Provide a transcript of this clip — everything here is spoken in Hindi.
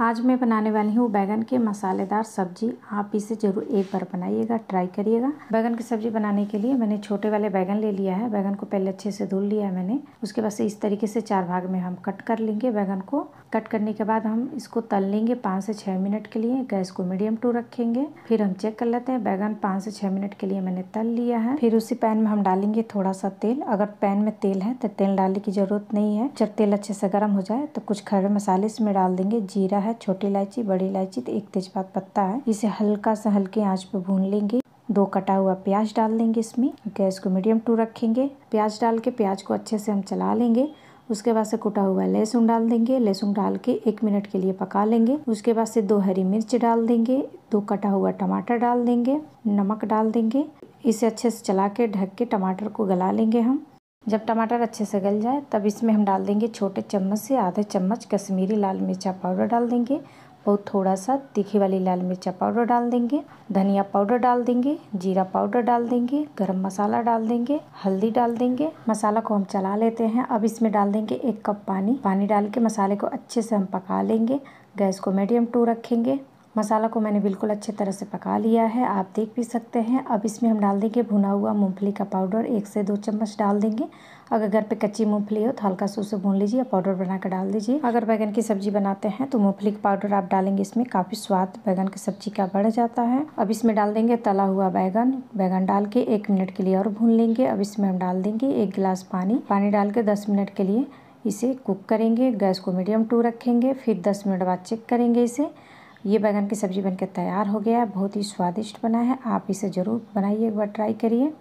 आज मैं बनाने वाली हूँ बैगन के मसालेदार सब्जी आप इसे जरूर एक बार बनाइएगा ट्राई करिएगा बैगन की सब्जी बनाने के लिए मैंने छोटे वाले बैगन ले लिया है बैगन को पहले अच्छे से धुल लिया है मैंने उसके बाद से इस तरीके से चार भाग में हम कट कर लेंगे बैगन को कट करने के बाद हम इसको तल लेंगे पाँच से छः मिनट के लिए गैस को मीडियम टू रखेंगे फिर हम चेक कर लेते हैं बैगन पाँच से छः मिनट के लिए मैंने तल लिया है फिर उसी पैन में हम डालेंगे थोड़ा सा तेल अगर पैन में तेल है तो तेल डालने की ज़रूरत नहीं है जब तेल अच्छे से गर्म हो जाए तो कुछ खड़े मसाले इसमें डाल देंगे जीरा है छोटी इलायची बड़ी इलायची तो एक तेजपात पत्ता है इसे हल्का सा हल्के आँच पर भून लेंगे दो कटा हुआ प्याज डाल देंगे इसमें गैस को मीडियम टू रखेंगे प्याज डाल के प्याज को अच्छे से हम चला लेंगे उसके बाद से कुटा हुआ लहसुन डाल देंगे लहसुन डाल के एक मिनट के लिए पका लेंगे उसके बाद से दो हरी मिर्च डाल देंगे दो कटा हुआ टमाटर डाल देंगे नमक डाल देंगे इसे अच्छे से चला के ढक के टमाटर को गला लेंगे हम जब टमाटर अच्छे से गल जाए तब इसमें हम डाल देंगे छोटे चम्मच से आधे चम्मच कश्मीरी लाल मिर्चा पाउडर डाल देंगे बहुत थोड़ा सा तीखी वाली लाल मिर्चा पाउडर डाल देंगे धनिया पाउडर डाल देंगे जीरा पाउडर डाल देंगे गरम मसाला डाल देंगे हल्दी डाल देंगे मसाला को हम चला लेते हैं अब इसमें डाल देंगे एक कप पानी पानी डाल के मसाले को अच्छे से हम पका लेंगे गैस को मीडियम टू रखेंगे मसाला को मैंने बिल्कुल अच्छे तरह से पका लिया है आप देख भी सकते हैं अब इसमें हम डाल देंगे भुना हुआ मूंगफली का पाउडर एक से दो चम्मच डाल देंगे अगर घर पे कच्ची मूंगफली हो तो हल्का से उसे भून लीजिए पाउडर बना कर डाल दीजिए अगर बैगन की सब्जी बनाते हैं तो मूंगफली का पाउडर आप डालेंगे इसमें काफ़ी स्वाद बैगन की सब्जी का बढ़ जाता है अब इसमें डाल देंगे तला हुआ बैगन बैगन डाल के एक मिनट के लिए और भून लेंगे अब इसमें हम डाल देंगे एक गिलास पानी पानी डाल के दस मिनट के लिए इसे कुक करेंगे गैस को मीडियम टू रखेंगे फिर दस मिनट बाद चेक करेंगे इसे ये बैगन की सब्ज़ी बनकर तैयार हो गया है बहुत ही स्वादिष्ट बना है आप इसे ज़रूर बनाइए एक बार ट्राई करिए